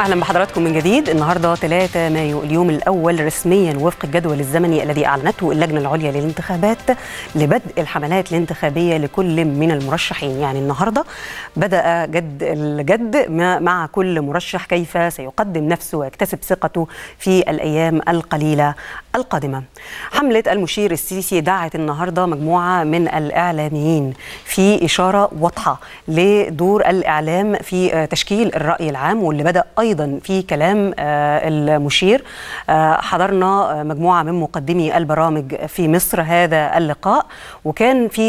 اهلا بحضراتكم من جديد النهارده 3 مايو اليوم الاول رسميا وفق الجدول الزمني الذي اعلنته اللجنه العليا للانتخابات لبدء الحملات الانتخابيه لكل من المرشحين يعني النهارده بدا جد الجد مع كل مرشح كيف سيقدم نفسه ويكتسب ثقته في الايام القليله القادمه حمله المشير السيسي دعت النهارده مجموعه من الاعلاميين في اشاره واضحه لدور الاعلام في تشكيل الراي العام واللي بدا ايضا في كلام آه، المشير آه، حضرنا آه، مجموعه من مقدمي البرامج في مصر هذا اللقاء وكان في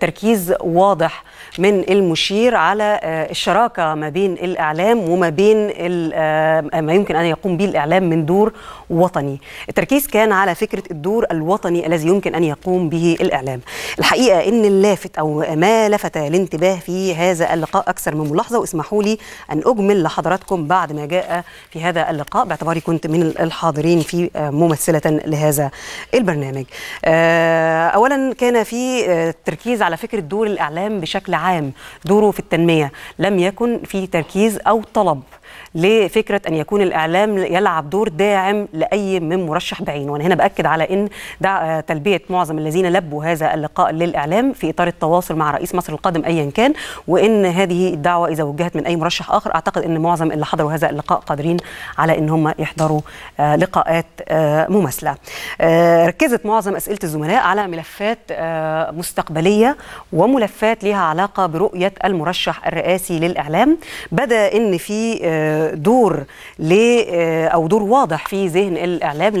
تركيز واضح من المشير على الشراكه ما بين الاعلام وما بين ما يمكن ان يقوم به الاعلام من دور وطني التركيز كان على فكره الدور الوطني الذي يمكن ان يقوم به الاعلام الحقيقه ان اللافت او ما لفت الانتباه في هذا اللقاء اكثر من ملاحظه واسمحوا لي ان اجمل لحضراتكم بعد ما جاء في هذا اللقاء باعتباري كنت من الحاضرين في آه، ممثلة لهذا البرنامج آه، أولا كان في آه، تركيز على فكرة دور الإعلام بشكل عام دوره في التنمية لم يكن في تركيز أو طلب لفكره ان يكون الاعلام يلعب دور داعم لاي من مرشح بعينه وانا هنا باكد على ان دع تلبيه معظم الذين لبوا هذا اللقاء للاعلام في اطار التواصل مع رئيس مصر القادم ايا كان وان هذه الدعوه اذا وجهت من اي مرشح اخر اعتقد ان معظم اللي حضروا هذا اللقاء قادرين على ان هم يحضروا آه، لقاءات آه، مماثله آه، ركزت معظم اسئله الزملاء على ملفات مستقبليه وملفات لها علاقه برؤيه المرشح الرئاسي للاعلام بدا ان في دور ليه آه، او دور واضح في ذهن الاعلام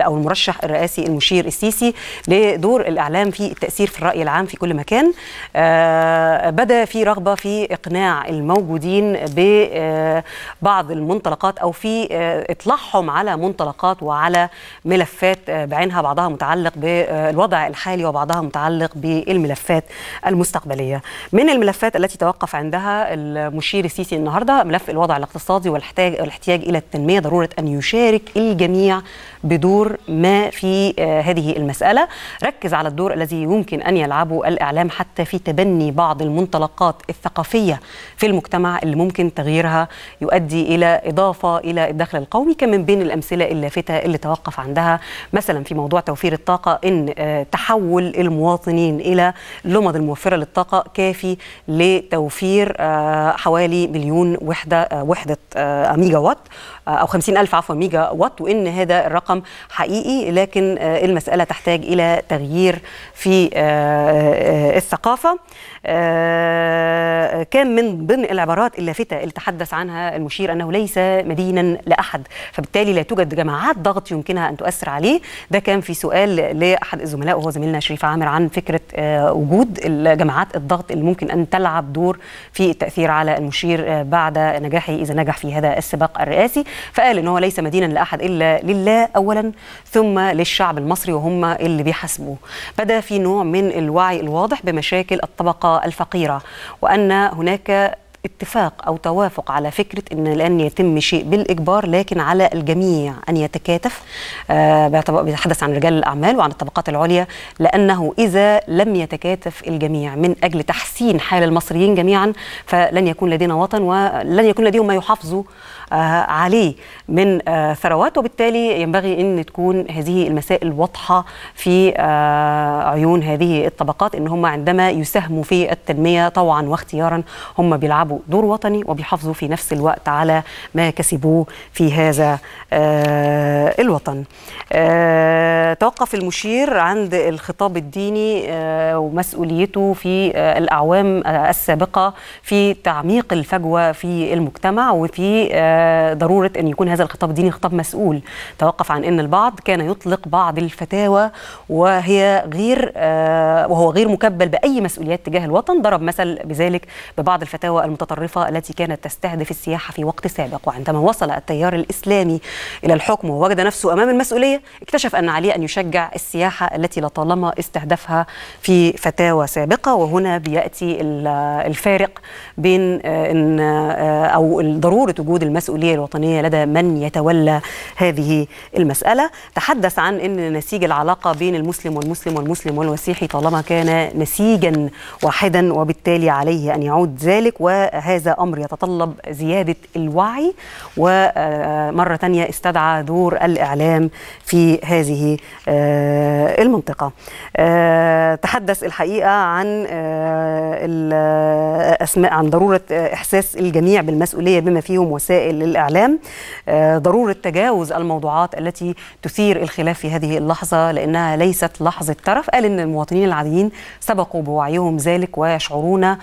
او المرشح الرئاسي المشير السيسي لدور الاعلام في التاثير في الراي العام في كل مكان آه، بدا في رغبه في اقناع الموجودين ببعض آه، المنطلقات او في اطلاعهم على منطلقات وعلى ملفات بعينها بعضها متعلق بالوضع الحالي وبعضها متعلق بالملفات المستقبليه من الملفات التي توقف عندها المشير السيسي النهارده ملف الوضع الاقتصادي الاقتصادي والاحتياج إلى التنمية ضرورة أن يشارك الجميع بدور ما في آه، هذه المسألة ركز على الدور الذي يمكن أن يلعبه الإعلام حتى في تبني بعض المنطلقات الثقافية في المجتمع اللي ممكن تغييرها يؤدي إلى إضافة إلى الدخل القومي كان من بين الأمثلة اللافتة اللي توقف عندها مثلا في موضوع توفير الطاقة إن آه، تحول المواطنين إلى لمض الموفرة للطاقة كافي لتوفير آه، حوالي مليون وحدة وحدة وحده آه، اميجا وات أو 50 ألف عفوا ميجا وات وإن هذا الرقم حقيقي لكن آه، المسألة تحتاج إلى تغيير في آه، آه، الثقافة كان من ضمن العبارات اللافتة اللي تحدث عنها المشير أنه ليس مدينا لأحد فبالتالي لا توجد جماعات ضغط يمكنها أن تؤثر عليه ده كان في سؤال لأحد الزملاء وهو زميلنا شريف عامر عن فكرة وجود الجماعات الضغط اللي ممكن أن تلعب دور في التأثير على المشير بعد نجاحه إذا نجح في هذا السباق الرئاسي فقال ان هو ليس مدينا لاحد الا لله اولا ثم للشعب المصري وهم اللي بيحاسبوه بدا في نوع من الوعي الواضح بمشاكل الطبقه الفقيره وان هناك اتفاق او توافق على فكره ان لن يتم شيء بالاجبار لكن على الجميع ان يتكاتف آه، بيتحدث عن رجال الاعمال وعن الطبقات العليا لانه اذا لم يتكاتف الجميع من اجل تحسين حال المصريين جميعا فلن يكون لدينا وطن ولن يكون لديهم ما يحافظوا آه، عليه من آه، ثروات وبالتالي ينبغي ان تكون هذه المسائل واضحه في آه، عيون هذه الطبقات ان هم عندما يساهموا في التنميه طوعا واختيارا هم بيلعبوا دور وطني وبيحافظوا في نفس الوقت على ما كسبوه في هذا الوطن. توقف المشير عند الخطاب الديني ومسؤوليته في الاعوام السابقه في تعميق الفجوه في المجتمع وفي ضروره ان يكون هذا الخطاب ديني خطاب مسؤول توقف عن ان البعض كان يطلق بعض الفتاوى وهي غير آه، وهو غير مكبل باي مسؤوليات تجاه الوطن ضرب مثل بذلك ببعض الفتاوى المتطرفه التي كانت تستهدف السياحه في وقت سابق وعندما وصل التيار الاسلامي الى الحكم ووجد نفسه امام المسؤوليه اكتشف ان عليه ان يشجع السياحه التي لطالما استهدفها في فتاوى سابقه وهنا بياتي الفارق بين آه، ان آه، او ضروره وجود المسؤولية المسؤولية الوطنية لدى من يتولى هذه المسألة تحدث عن أن نسيج العلاقة بين المسلم والمسلم والمسلم والمسيحي طالما كان نسيجا واحدا وبالتالي عليه أن يعود ذلك وهذا أمر يتطلب زيادة الوعي ومرة ثانية استدعى دور الإعلام في هذه آه، المنطقة آه، تحدث الحقيقة عن آه، أسماء عن ضرورة إحساس الجميع بالمسؤولية بما فيهم وسائل للإعلام آه، ضرورة تجاوز الموضوعات التي تثير الخلاف في هذه اللحظة لأنها ليست لحظة ترف قال إن المواطنين العاديين سبقوا بوعيهم ذلك ويشعرون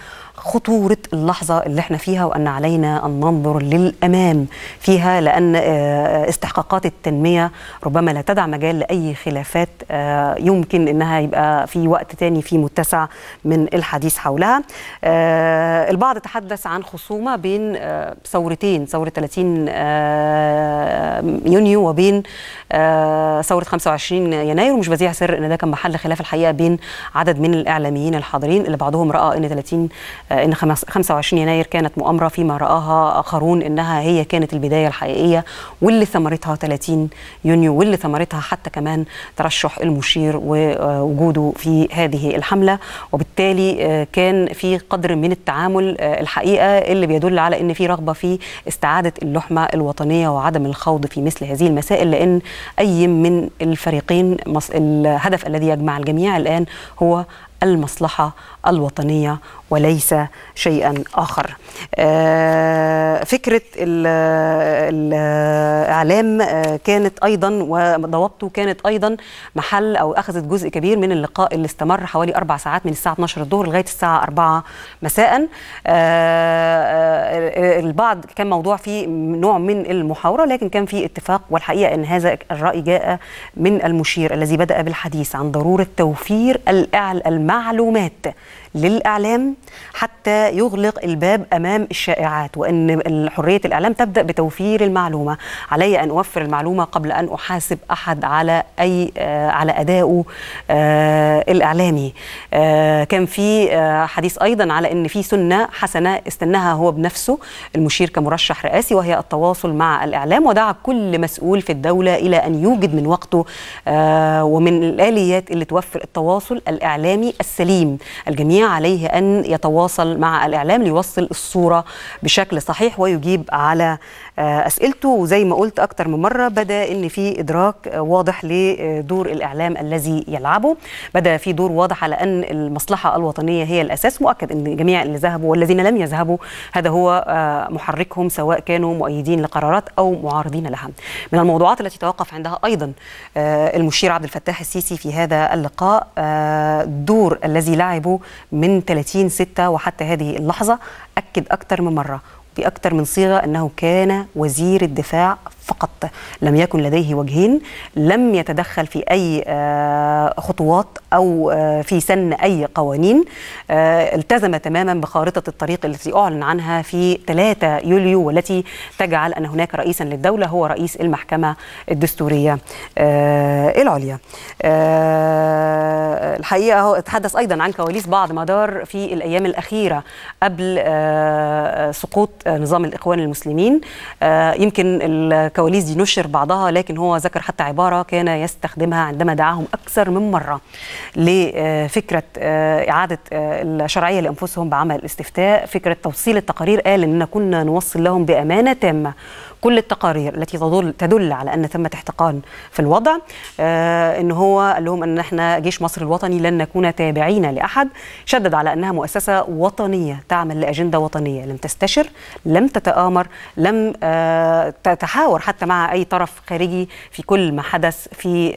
خطورة اللحظة اللي احنا فيها وأن علينا أن ننظر للأمام فيها لأن آه، آه، استحقاقات التنمية ربما لا تدع مجال لأي خلافات آه، يمكن أنها يبقى في وقت تاني في متسع من الحديث حولها البعض تحدث عن خصومة بين ثورتين ثورة 30 يونيو وبين ثورة 25 يناير ومش بذيع سر أن ده كان محل خلاف الحقيقة بين عدد من الإعلاميين الحاضرين اللي بعضهم رأى أن 30 آه، ان 25 يناير كانت مؤامره فيما راها اخرون انها هي كانت البدايه الحقيقيه واللي ثمرتها 30 يونيو واللي ثمرتها حتى كمان ترشح المشير ووجوده في هذه الحمله وبالتالي آه، كان في قدر من التعامل آه، الحقيقه اللي بيدل على ان في رغبه في استعاده اللحمه الوطنيه وعدم الخوض في مثل هذه المسائل لان اي من الفريقين الهدف الذي يجمع الجميع الان هو المصلحه الوطنيه وليس شيئا آخر آه، فكرة الإعلام آه، كانت أيضا وضوابطه كانت أيضا محل أو أخذت جزء كبير من اللقاء اللي استمر حوالي أربع ساعات من الساعة 12 الظهر لغاية الساعة 4 مساء آه، البعض كان موضوع فيه نوع من المحاورة لكن كان في اتفاق والحقيقة أن هذا الرأي جاء من المشير الذي بدأ بالحديث عن ضرورة توفير المعلومات للإعلام حتى يغلق الباب امام الشائعات وان حريه الاعلام تبدا بتوفير المعلومه علي ان اوفر المعلومه قبل ان احاسب احد على اي آه، على ادائه آه، الاعلامي آه، كان في حديث ايضا على ان في سنه حسنه استناها هو بنفسه المشير كمرشح رئاسي وهي التواصل مع الاعلام ودعا كل مسؤول في الدوله الى ان يوجد من وقته ومن الاليات اللي توفر التواصل الاعلامي السليم الجميع عليه ان يتواصل يتواصل مع الإعلام ليوصل الصورة بشكل صحيح ويجيب على آه، أسئلته وزي ما قلت أكتر من مرة بدأ إن في إدراك آه، واضح لدور الإعلام الذي يلعبه بدأ في دور واضح على أن المصلحة الوطنية هي الأساس مؤكد أن جميع اللي ذهبوا والذين لم يذهبوا هذا هو آه، محركهم سواء كانوا مؤيدين لقرارات أو معارضين لها من الموضوعات التي توقف عندها أيضا المشير عبد الفتاح السيسي في هذا اللقاء دور الذي لعبه من 30 6 وحتى هذه اللحظة أكد أكثر من مرة بأكثر من صيغة أنه كان وزير الدفاع فقط لم يكن لديه وجهين لم يتدخل في أي آه، خطوات أو آه، في سن أي قوانين آه، التزم تماما بخارطة الطريق التي أعلن عنها في 3 يوليو والتي تجعل أن هناك رئيسا للدولة هو رئيس المحكمة الدستورية العليا الحقيقة هو تحدث أيضا عن كواليس بعض ما دار في الأيام الأخيرة قبل سقوط نظام الإخوان المسلمين آه، يمكن الكواليس دي نشر بعضها لكن هو ذكر حتى عبارة كان يستخدمها عندما دعاهم أكثر من مرة لفكرة آه، إعادة آه، الشرعية لأنفسهم بعمل الاستفتاء فكرة توصيل التقارير قال إننا كنا نوصل لهم بأمانة تامة كل التقارير التي تدل, تدل على ان ثمه احتقان في الوضع آه ان هو قال لهم ان احنا جيش مصر الوطني لن نكون تابعين لاحد شدد على انها مؤسسه وطنيه تعمل لاجنده وطنيه لم تستشر لم تتآمر لم آه، تتحاور حتى مع أي طرف خارجي في كل ما حدث في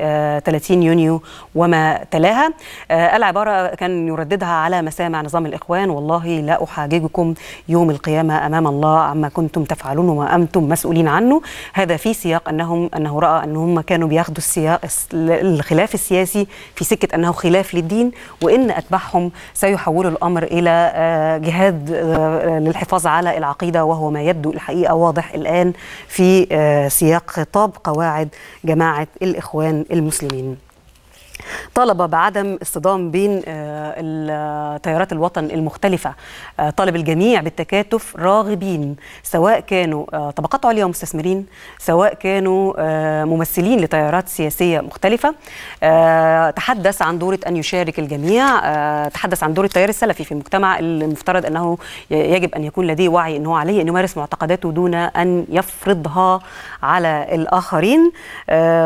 30 آه، يونيو وما تلاها آه، العبارة كان يرددها على مسامع نظام الإخوان والله لا أحاججكم يوم القيامة أمام الله عما كنتم تفعلون وما أنتم مسؤولين عنه هذا في سياق أنهم أنه رأى أنهم كانوا بياخدوا السياق الخلاف السياسي في سكة أنه خلاف للدين وإن أتباعهم سيحولوا الأمر إلى جهاد للحفاظ على العقيدة العقيدة وهو ما يبدو الحقيقة واضح الآن في آه، سياق خطاب قواعد جماعة الإخوان المسلمين طالب بعدم اصطدام بين آه، تيارات الوطن المختلفة آه، طالب الجميع بالتكاتف راغبين سواء كانوا آه، طبقات عليا ومستثمرين سواء كانوا ممثلين لتيارات سياسية مختلفة تحدث عن دورة أن يشارك الجميع تحدث عن دور التيار السلفي في المجتمع المفترض أنه يجب أن يكون لديه وعي أنه عليه أن يمارس معتقداته دون أن يفرضها على الآخرين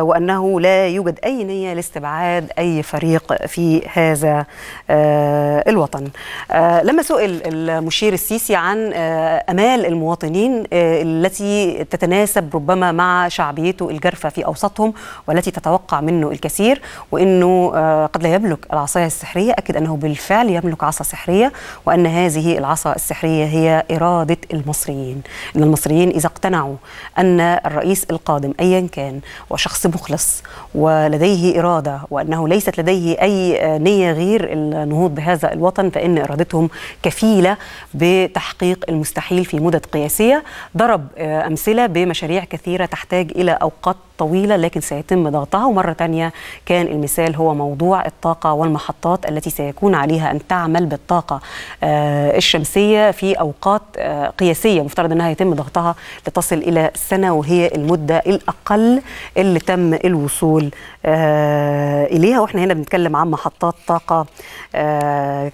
وأنه لا يوجد أي نية لاستبعاد يسعد أي فريق في هذا آه، الوطن آه، لما سئل المشير السيسي عن آه، أمال المواطنين التي تتناسب ربما مع شعبيته الجرفة في أوسطهم والتي تتوقع منه الكثير وأنه قد لا يملك العصاية السحرية أكد أنه بالفعل يملك عصا سحرية وأن هذه العصا السحرية هي إرادة المصريين أن المصريين إذا اقتنعوا أن الرئيس القادم أيا كان وشخص مخلص ولديه إرادة وأن أنه ليست لديه أي آه، نية غير النهوض بهذا الوطن فإن إرادتهم كفيلة بتحقيق المستحيل في مدد قياسية ضرب آه، أمثلة بمشاريع كثيرة تحتاج إلى أوقات طويلة لكن سيتم ضغطها ومرة تانية كان المثال هو موضوع الطاقة والمحطات التي سيكون عليها أن تعمل بالطاقة آه، الشمسية في أوقات آه، قياسية مفترض أنها يتم ضغطها لتصل إلى سنة وهي المدة الأقل اللي تم الوصول آه، إليها وإحنا هنا بنتكلم عن محطات طاقة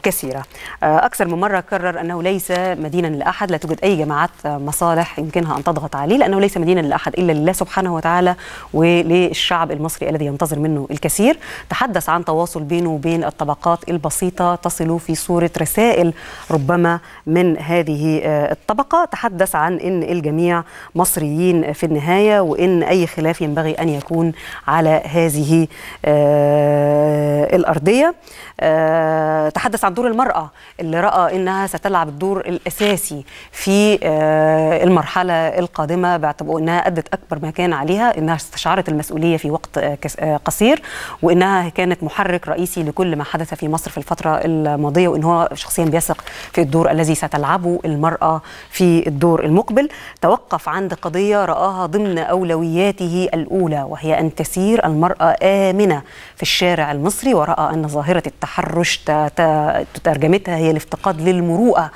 كثيرة أكثر من مرة كرر أنه ليس مدينا لأحد لا توجد أي جماعات مصالح يمكنها أن تضغط عليه لأنه ليس مدينا لأحد إلا لله سبحانه وتعالى وللشعب المصري الذي ينتظر منه الكثير تحدث عن تواصل بينه وبين الطبقات البسيطة تصل في صورة رسائل ربما من هذه آه، الطبقة تحدث عن أن الجميع مصريين في النهاية وأن أي خلاف ينبغي أن يكون على هذه آه، الأرضية آه، تحدث عن دور المرأة اللي رأى أنها ستلعب الدور الأساسي في المرحلة القادمة باعتبار أنها أدت أكبر ما كان عليها أنها استشعرت المسؤوليه في وقت آه، آه، قصير وانها كانت محرك رئيسي لكل ما حدث في مصر في الفتره الماضيه وان هو شخصيا بيثق في الدور الذي ستلعبه المراه في الدور المقبل توقف عند قضيه راها ضمن اولوياته الاولى وهي ان تسير المراه امنه في الشارع المصري وراى ان ظاهره التحرش ترجمتها هي الافتقاد للمروءه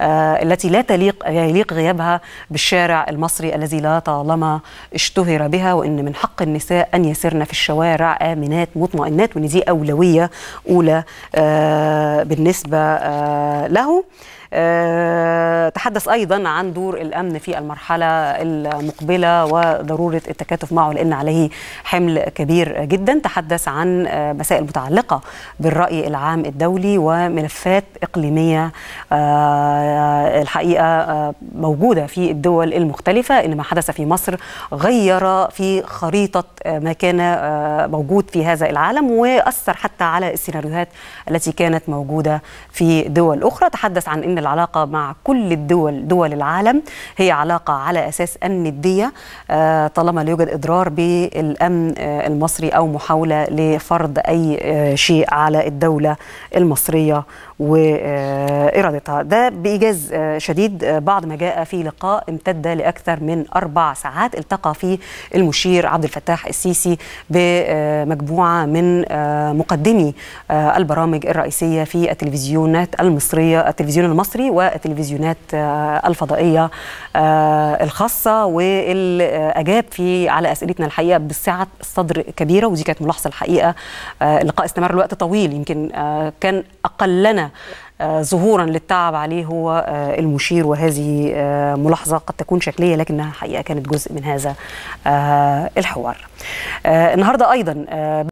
آه، التي لا تليق يليق غيابها بالشارع المصري الذي لا طالما اشتهر بها وإن أن من حق النساء أن يسرن في الشوارع آمنات مطمئنات وأن دي أولوية أولى آه، بالنسبة آه، له آه، تحدث أيضا عن دور الأمن في المرحلة المقبلة وضرورة التكاتف معه لأن عليه حمل كبير جدا تحدث عن آه، مسائل متعلقة بالرأي العام الدولي وملفات إقليمية آه، الحقيقة موجودة في الدول المختلفة إن ما حدث في مصر غير في خريطة ما كان موجود في هذا العالم وأثر حتى على السيناريوهات التي كانت موجودة في دول أخرى تحدث عن إن العلاقة مع كل الدول دول العالم هي علاقة على أساس الندية آه، طالما لا يوجد إضرار بالأمن آه، المصري أو محاولة لفرض أي آه، شيء على الدولة المصرية وإرادتها ده بإيجاز آه، شديد آه، بعد ما جاء في لقاء امتد لأكثر من أربع ساعات التقى فيه المشير عبد الفتاح السيسي بمجموعة من آه، مقدمي البرامج الرئيسية في التلفزيونات المصرية التلفزيون المصري والتلفزيونات الفضائية الخاصة والأجاب في على أسئلتنا الحقيقة بسعة صدر كبيرة ودي كانت ملاحظة الحقيقة اللقاء استمر لوقت طويل يمكن كان أقلنا آه، ظهورا للتعب عليه هو آه، المشير وهذه آه، ملاحظة قد تكون شكلية لكنها حقيقة كانت جزء من هذا الحوار النهاردة أيضا